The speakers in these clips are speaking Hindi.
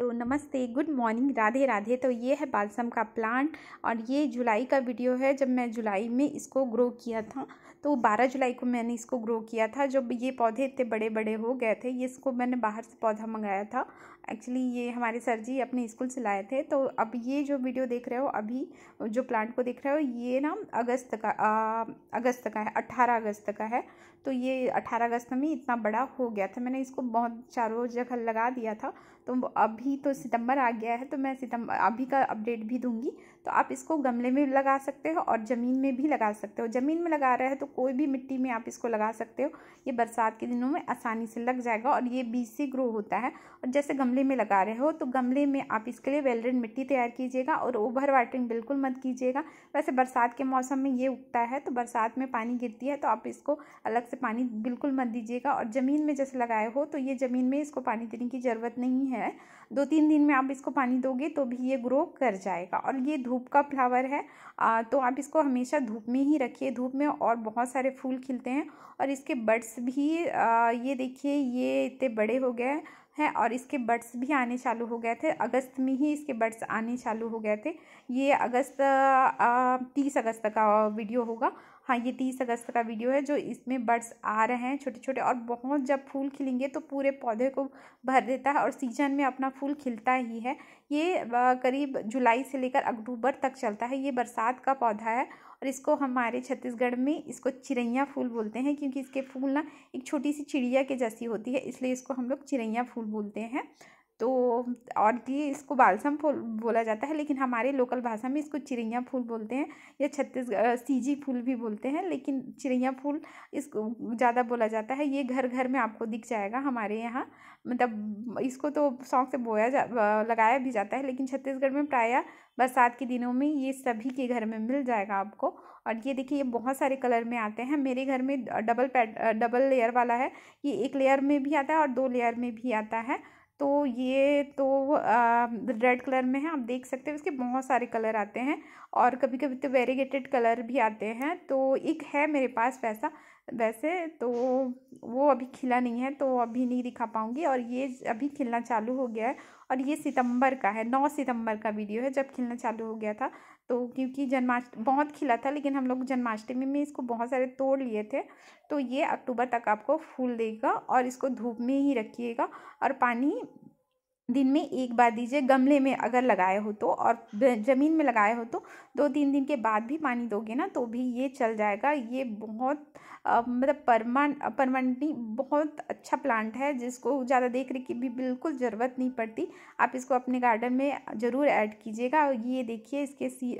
तो नमस्ते गुड मॉर्निंग राधे राधे तो ये है बालसम का प्लांट और ये जुलाई का वीडियो है जब मैं जुलाई में इसको ग्रो किया था तो 12 जुलाई को मैंने इसको ग्रो किया था जब ये पौधे इतने बड़े बड़े हो गए थे ये इसको मैंने बाहर से पौधा मंगाया था एक्चुअली ये हमारे सर जी अपने स्कूल से लाए थे तो अब ये जो वीडियो देख रहे हो अभी जो प्लांट को देख रहे हो ये ना अगस्त का अगस्त का है अट्ठारह अगस्त का है तो ये अट्ठारह अगस्त में इतना बड़ा हो गया था मैंने इसको बहुत चारों जगह लगा दिया था तो अभी अभी तो सितंबर आ गया है तो मैं सितंबर अभी का अपडेट भी दूंगी तो आप इसको गमले में लगा सकते हो और ज़मीन में भी लगा सकते हो ज़मीन में लगा रहे हैं तो कोई भी मिट्टी में आप इसको लगा सकते हो ये बरसात के दिनों में आसानी से लग जाएगा और ये बीज से ग्रो होता है और जैसे गमले में लगा रहे हो तो गमले में आप इसके लिए वेलरेड मिट्टी तैयार कीजिएगा और ओवर वाटरिंग बिल्कुल मत कीजिएगा वैसे बरसात के मौसम में ये उगता है तो बरसात में पानी गिरती है तो आप इसको अलग से पानी बिल्कुल मत दीजिएगा और ज़मीन में जैसे लगाए हो तो ये ज़मीन में इसको पानी देने की ज़रूरत नहीं है दो तीन दिन में आप इसको पानी दोगे तो भी ये ग्रो कर जाएगा और ये धूप धूप का फ्लावर है आ, तो आप इसको हमेशा धूप में ही रखिए धूप में और बहुत सारे फूल खिलते हैं और इसके बड्स भी आ, ये देखिए ये इतने बड़े हो गए हैं और इसके बड्स भी आने चालू हो गए थे अगस्त में ही इसके बड्स आने चालू हो गए थे ये अगस्त तीस अगस्त का वीडियो होगा हाँ ये तीस अगस्त का वीडियो है जो इसमें बर्ड्स आ रहे हैं छोटे छोटे और बहुत जब फूल खिलेंगे तो पूरे पौधे को भर देता है और सीजन में अपना फूल खिलता ही है ये करीब जुलाई से लेकर अक्टूबर तक चलता है ये बरसात का पौधा है और इसको हमारे छत्तीसगढ़ में इसको चिड़ैया फूल बोलते हैं क्योंकि इसके फूल ना एक छोटी सी चिड़िया के जैसी होती है इसलिए इसको हम लोग चिड़ैया फूल बोलते हैं तो और ये इसको बालसम फूल बोला जाता है लेकिन हमारे लोकल भाषा में इसको चिड़ैया फूल बोलते हैं या छत्तीसगढ़ सीजी फूल भी बोलते हैं लेकिन चिड़ैया फूल इसको ज़्यादा बोला जाता है ये घर घर में आपको दिख जाएगा हमारे यहाँ मतलब इसको तो शौक से बोया जा लगाया भी जाता है लेकिन छत्तीसगढ़ में प्रायः बरसात के दिनों में ये सभी के घर में मिल जाएगा आपको और ये देखिए ये बहुत सारे कलर में आते हैं मेरे घर में डबल पैट डबल लेयर वाला है ये एक लेयर में भी आता है और दो लेयर में भी आता है तो ये तो रेड कलर में है आप देख सकते हैं इसके बहुत सारे कलर आते हैं और कभी कभी तो वेरीगेटेड कलर भी आते हैं तो एक है मेरे पास वैसा वैसे तो वो अभी खिला नहीं है तो अभी नहीं दिखा पाऊँगी और ये अभी खिलना चालू हो गया है और ये सितंबर का है नौ सितंबर का वीडियो है जब खिलना चालू हो गया था तो क्योंकि जन्माष्टमी बहुत खिला था लेकिन हम लोग जन्माष्टमी में इसको बहुत सारे तोड़ लिए थे तो ये अक्टूबर तक आपको फूल देगा और इसको धूप में ही रखिएगा और पानी दिन में एक बार दीजिए गमले में अगर लगाए हो तो और ज़मीन में लगाए हो तो दो तीन दिन के बाद भी पानी दोगे ना तो भी ये चल जाएगा ये बहुत मतलब परमान परमानेंटली बहुत अच्छा प्लांट है जिसको ज़्यादा देख रेख की भी बिल्कुल ज़रूरत नहीं पड़ती आप इसको अपने गार्डन में ज़रूर ऐड कीजिएगा ये देखिए इसके सी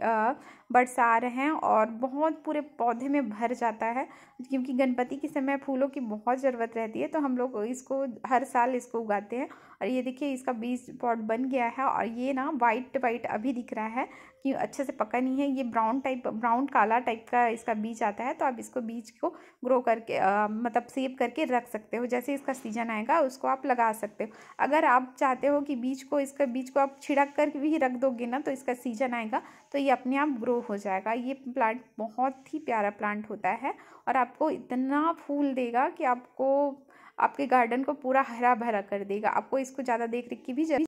बड्स आ रहे हैं और बहुत पूरे पौधे में भर जाता है क्योंकि गणपति के समय फूलों की बहुत ज़रूरत रहती है तो हम लोग इसको हर साल इसको उगाते हैं और ये देखिए इसका बीज पॉट बन गया है और ये ना वाइट वाइट अभी दिख रहा है कि अच्छे से पका नहीं है ये ब्राउन टाइप ब्राउन काला टाइप का इसका बीज आता है तो आप इसको बीज को ग्रो करके आ, मतलब सेव करके रख सकते हो जैसे इसका सीजन आएगा उसको आप लगा सकते हो अगर आप चाहते हो कि बीज को इसका बीज को आप छिड़क कर भी रख दोगे ना तो इसका सीजन आएगा तो ये अपने आप ग्रो हो जाएगा ये प्लांट बहुत ही प्यारा प्लांट होता है और आपको इतना फूल देगा कि आपको आपके गार्डन को पूरा हरा भरा कर देगा आपको इसको ज़्यादा देख रेख की भी